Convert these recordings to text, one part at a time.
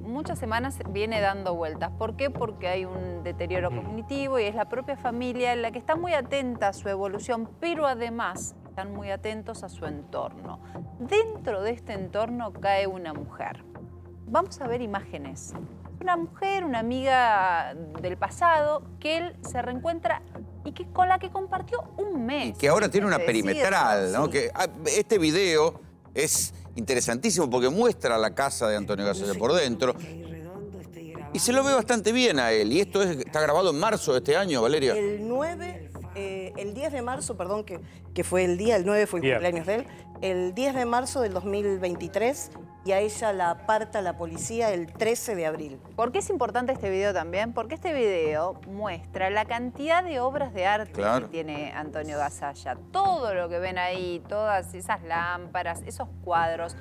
muchas semanas viene dando vueltas. ¿Por qué? Porque hay un deterioro cognitivo y es la propia familia en la que está muy atenta a su evolución, pero además están muy atentos a su entorno. Dentro de este entorno cae una mujer. Vamos a ver imágenes. Una mujer, una amiga del pasado, que él se reencuentra y que, con la que compartió un mes. Y que ahora tiene una perimetral, ¿no? Ah, este video es interesantísimo porque muestra la casa de Antonio García por dentro. Y se lo ve bastante bien a él. Y esto está grabado en marzo de este año, Valeria. El 9, eh, el 10 de marzo, perdón, que, que fue el día, el 9 fue el cumpleaños de él. El 10 de marzo del 2023 y a ella la aparta la policía el 13 de abril. ¿Por qué es importante este video también? Porque este video muestra la cantidad de obras de arte que tiene Antonio Gasalla. Todo lo que ven ahí, todas esas lámparas, esos cuadros,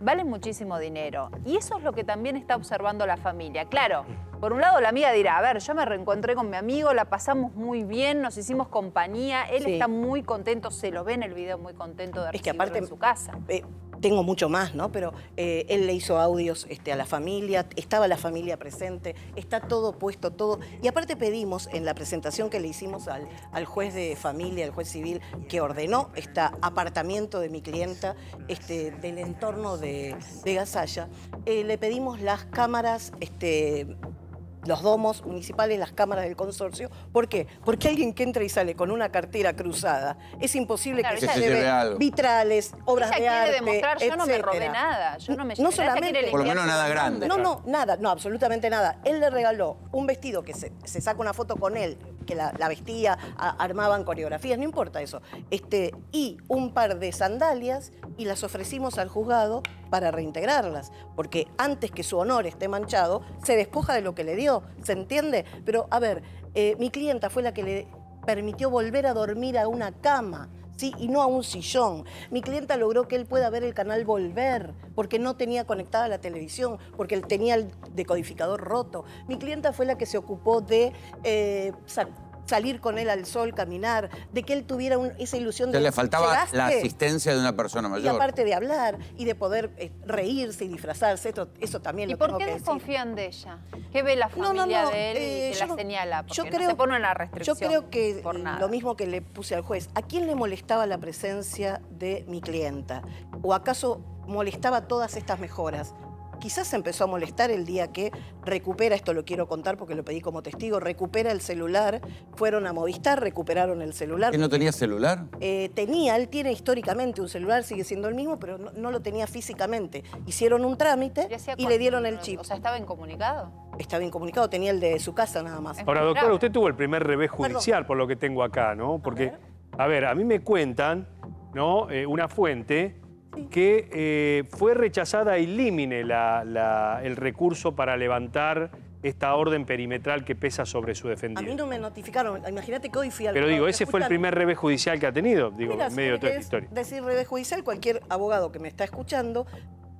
valen muchísimo dinero. Y eso es lo que también está observando la familia. Claro, por un lado la amiga dirá, a ver, yo me reencontré con mi amigo, la pasamos muy bien, nos hicimos compañía, él está muy contento, se lo ve en el video muy contento de recibirlo en su casa. Eh, tengo mucho más, ¿no? Pero eh, él le hizo audios este, a la familia, estaba la familia presente, está todo puesto, todo. Y aparte pedimos en la presentación que le hicimos al, juez de familia, al juez civil, que ordenó este apartamiento de mi clienta este, del entorno de, de Gasalla, eh, le pedimos las cámaras este, los domos municipales, las cámaras del consorcio. ¿Por qué? Porque alguien que entra y sale con una cartera cruzada, es imposible que se, lleve, vitrales, obras ella de quiere arte, demostrar, yo no me robé nada, yo no me solamente, por lo menos nada grande. No, no, nada, no, absolutamente nada. Él le regaló un vestido que se, se saca una foto con él que la, vestía, armaban coreografías, no importa eso. Este, y un par de sandalias y las ofrecimos al juzgado para reintegrarlas, porque antes que su honor esté manchado, se despoja de lo que le dio, ¿se entiende? Pero a ver, eh, mi clienta fue la que le permitió volver a dormir a una cama, ¿sí? y no a un sillón. Mi clienta logró que él pueda ver el canal Volver, porque no tenía conectada la televisión, porque él tenía el decodificador roto. Mi clienta fue la que se ocupó de eh, salir con él al sol, caminar, de que él tuviera esa ilusión de... Que le faltaba la asistencia de una persona mayor. Y aparte de hablar y de poder eh, reírse y disfrazarse, eso también lo ¿Y por qué desconfían de ella? ¿Qué ve la familia de él que eh, la señala? Porque se pone una restricción Yo creo que eh, lo mismo que le puse al juez, ¿a quién le molestaba la presencia de mi clienta? ¿O acaso molestaba todas estas mejoras? quizás empezó a molestar el día que recupera, esto lo quiero contar porque lo pedí como testigo, recupera el celular, fueron a Movistar, recuperaron el celular. ¿Él no tenía celular? Eh, tenía, él tiene históricamente un celular, sigue siendo el mismo, pero no, lo tenía físicamente. Hicieron un trámite y, le dieron el chip. O sea, ¿estaba incomunicado? Estaba incomunicado, tenía el de su casa nada más. Ahora, doctora, usted tuvo el primer revés judicial por lo que tengo acá, ¿no? Porque, a ver, a, mí me cuentan, ¿no? Eh, una fuente que eh, fue rechazada y el recurso para levantar esta orden perimetral que pesa sobre su defendido. A mí no me notificaron, imagínate que hoy fui al... Pero digo, ese fue el primer revés judicial que ha tenido, digo, en medio de toda esta historia. Decir revés judicial, cualquier abogado que me está escuchando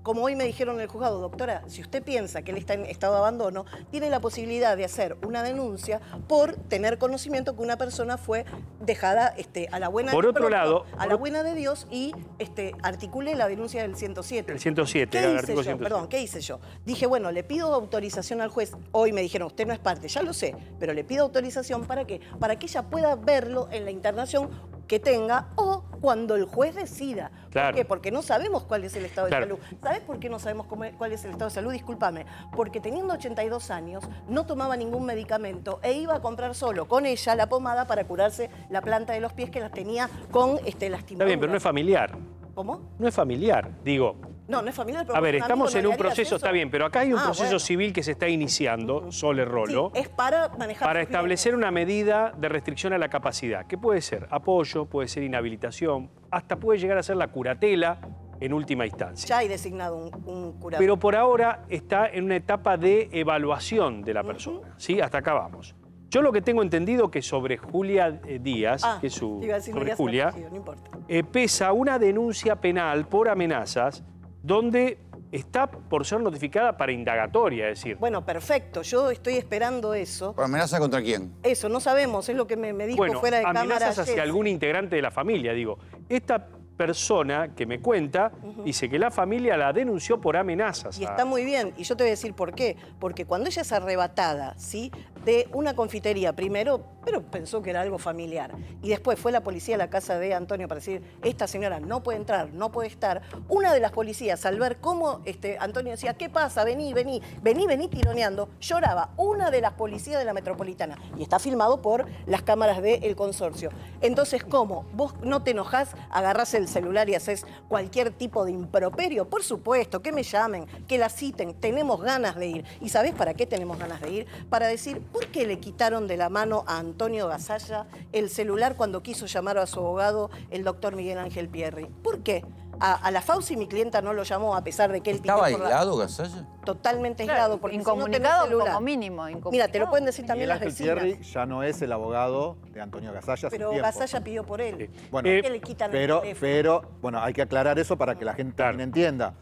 como hoy me dijeron el juzgado, doctora, si usted piensa que él está en estado de abandono, tiene la posibilidad de hacer una denuncia por tener conocimiento que una persona fue dejada este, a la buena por de otro lado, a la buena de Dios y este, articule la denuncia del 107. El 107, ¿Qué Perdón, ¿qué hice yo? Dije, bueno, le pido autorización al juez. Hoy me dijeron, usted no es parte, ya lo sé, pero le pido autorización para qué? para que ella pueda verlo en la internación que tenga o cuando el juez decida. Claro. ¿Por qué? Porque no sabemos cuál es el estado de salud. ¿Sabes por qué no sabemos cuál es el estado de salud? Discúlpame. Porque teniendo 82 años no tomaba ningún medicamento e iba a comprar solo con ella la pomada para curarse la planta de los pies que las tenía con este, lastimado. Está bien, pero no es familiar. ¿Cómo? No es familiar. Digo, no, no es familiar, pero... A ver, estamos en un proceso, está bien, pero acá hay un ah, proceso civil que se está iniciando, solo el Sole Rolo. Sí, es para manejar... Para establecer una medida de restricción a la capacidad, que puede ser apoyo, puede ser inhabilitación, hasta puede llegar a ser la curatela en última instancia. Ya hay designado un, un Pero por ahora está en una etapa de evaluación de la persona, ¿sí? Hasta acá vamos. Yo lo que tengo entendido que sobre Julia eh, Díaz, ah, que es su, sobre Julia, no importa. Eh, pesa una denuncia penal por amenazas donde está por ser notificada para indagatoria, es decir. Bueno, perfecto, yo estoy esperando eso. ¿Amenaza contra quién? Eso, no sabemos, es lo que me, dijo fuera de amenazas cámara. Amenazas hacia algún integrante de la familia, digo. Esta persona que me cuenta dice que la familia la denunció por amenazas. Y está muy bien, y yo te voy a decir por qué. Porque cuando ella es arrebatada, ¿sí? de una confitería primero, pero pensó que era algo familiar. Y después fue la policía a la casa de Antonio para decir, esta señora no puede entrar, no puede estar. Una de las policías, al ver cómo este, Antonio decía, ¿qué pasa? Vení, vení, vení, vení tironeando, lloraba. Una de las policías de la metropolitana. Y está filmado por las cámaras del consorcio. Entonces, ¿cómo? Vos no te enojás, agarrás el celular y haces cualquier tipo de improperio. Por supuesto, que me llamen, que la citen. Tenemos ganas de ir. ¿Y sabés para qué tenemos ganas de ir? Para decir, ¿Por qué le quitaron de la mano a Antonio Gasalla el celular cuando quiso llamar a su abogado, el doctor Miguel Ángel Pierri? ¿Por qué? A, la Fauci mi clienta no lo llamó a pesar de que él ¿Estaba aislado, Gasalla? Totalmente aislado. Porque incomunicado como mínimo. Mira, te lo pueden decir también Miguel las Ángel Pierri ya no es el abogado de Antonio Gasalla Pero Gasalla pidió por él. Bueno, ¿Por qué le quitan pero, el pero, bueno, hay que aclarar eso para que la gente también entienda.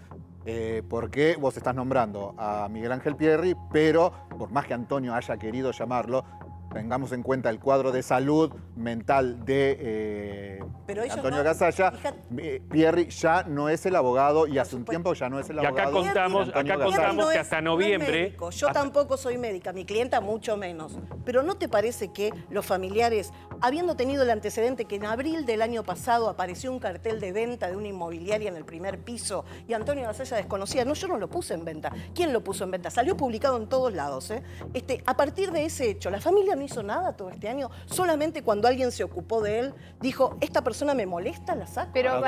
Eh, porque vos estás nombrando a Miguel Ángel Pierri, pero por más que Antonio haya querido llamarlo, tengamos en cuenta el cuadro de salud mental de eh, Antonio Gasalla, Pierri ya no es el abogado y hace un tiempo ya no es el abogado. Y acá contamos, que hasta noviembre... Yo tampoco soy médica, mi clienta mucho menos. Pero ¿no te parece que los familiares, habiendo tenido el antecedente que en abril del año pasado apareció un cartel de venta de una inmobiliaria en el primer piso y Antonio Gasalla desconocía, no, yo no lo puse en venta. ¿Quién lo puso en venta? Salió publicado en todos lados. ¿eh? Este, a partir de ese hecho, la familia hizo nada todo este año. Solamente cuando alguien se ocupó de él, dijo, esta persona me molesta, la saca Pero,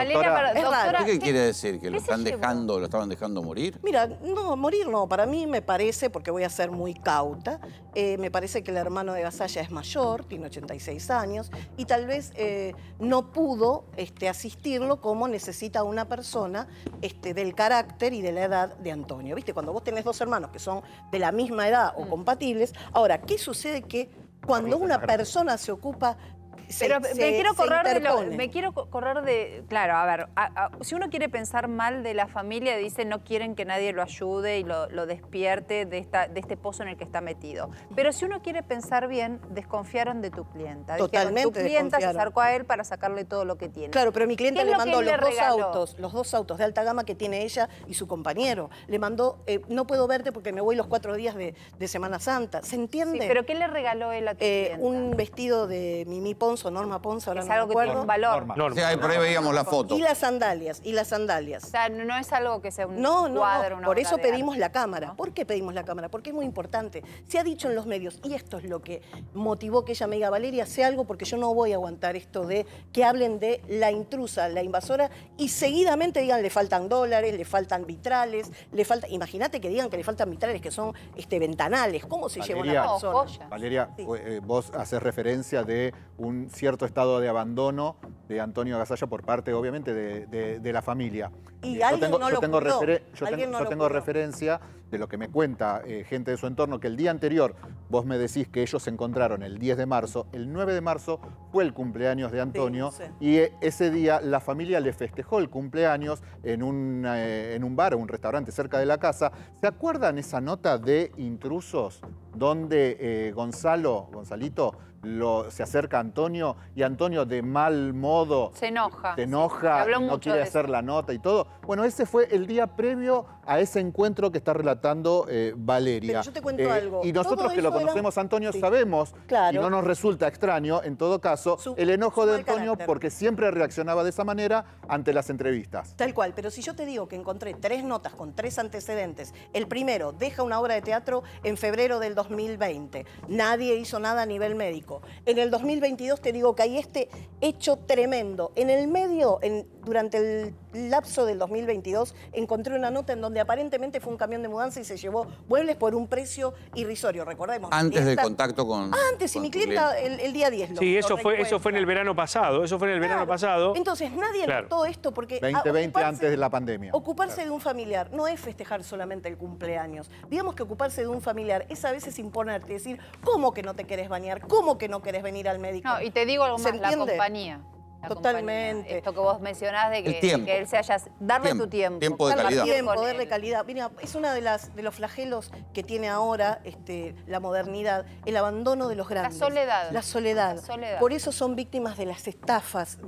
¿qué, quiere decir? ¿Que lo están dejando, lo estaban dejando morir? Mira, no, morir no. Para mí me parece, porque voy a ser muy cauta, eh, me parece que el hermano de Gasalla es mayor, tiene 86 años, y tal vez eh, no pudo este, asistirlo como necesita una persona este, del carácter y de la edad de Antonio. ¿Viste? Cuando vos tenés dos hermanos que son de la misma edad o mm. compatibles, ahora, ¿qué sucede que cuando una persona se ocupa pero me, quiero correr de me quiero correr de... Claro, a ver, si uno quiere pensar mal de la familia, dice no quieren que nadie lo ayude y lo, despierte de, esta, de este pozo en el que está metido. Pero si uno quiere pensar bien, desconfiaron de tu clienta. Totalmente Dijeron, tu clienta se acercó a él para sacarle todo lo que tiene. Claro, pero mi clienta le mandó los dos autos, los dos autos de alta gama que tiene ella y su compañero. Le mandó, eh, no puedo verte porque me voy los cuatro días de, Semana Santa. ¿Se entiende? pero ¿qué le regaló él a tu eh, clienta? Un vestido de Mimi o Norma ahora es algo que tiene valor. ahí veíamos la foto. Y las sandalias, y las sandalias. O sea, no es algo que sea un no, no, Por eso pedimos la cámara. ¿Por qué pedimos la cámara? Porque es muy importante. Se ha dicho en los medios, y esto es lo que motivó que ella me diga, Valeria, sé algo porque yo no voy a aguantar esto de que hablen de la intrusa, la invasora, y seguidamente digan, le faltan dólares, le faltan vitrales, le falta... Imagínate que digan que le faltan vitrales que son este, ventanales. ¿Cómo se lleva una persona? Oh, Valeria, eh, vos haces referencia de un cierto estado de abandono de Antonio Gasalla por parte, obviamente, de, la familia. Y yo tengo, no yo tengo, yo, tengo referencia de lo que me cuenta eh, gente de su entorno, que el día anterior vos me decís que ellos se encontraron el 10 de marzo, el 9 de marzo fue el cumpleaños de Antonio y eh, ese día la familia le festejó el cumpleaños en un, eh, en un bar o un restaurante cerca de la casa. ¿Se acuerdan esa nota de intrusos donde Gonzalo, Gonzalito, lo, se acerca a Antonio y Antonio de mal modo se enoja, se enoja, no quiere hacer la nota y todo. Bueno, ese fue el día previo a ese encuentro que está relatando eh, Valeria. Pero yo te cuento eh, algo. Y nosotros que lo conocemos, Antonio, sabemos, y no nos resulta extraño, en todo caso, el enojo de Antonio porque siempre reaccionaba de esa manera ante las entrevistas. Tal cual, pero si yo te digo que encontré tres notas con tres antecedentes, el primero, deja una obra de teatro en febrero del 2020, nadie hizo nada a nivel médico. En el 2022 te digo que hay este hecho tremendo. En el medio, durante el lapso del 2022 encontré una nota en donde aparentemente fue un camión de mudanza y se llevó muebles por un precio irrisorio, recordemos. Antes del contacto con... antes, y mi clienta el, día 10. sí, eso, fue, eso fue en el verano pasado, eso fue en el verano pasado. Entonces nadie claro. notó esto porque... 2020 antes de la pandemia. Ocuparse de un familiar no es festejar solamente el cumpleaños. Digamos que ocuparse de un familiar es a veces imponerte, decir, ¿cómo que no te querés bañar? ¿Cómo que no querés venir al médico? No, y te digo algo más, la compañía. Totalmente. Esto que vos mencionás de que, él se haya... Darle tu tiempo. Tiempo de calidad. Tiempo, de calidad. Mira, es uno de, los flagelos que tiene ahora este, la modernidad, el abandono de los grandes. La soledad. La soledad. Por eso son víctimas de las estafas,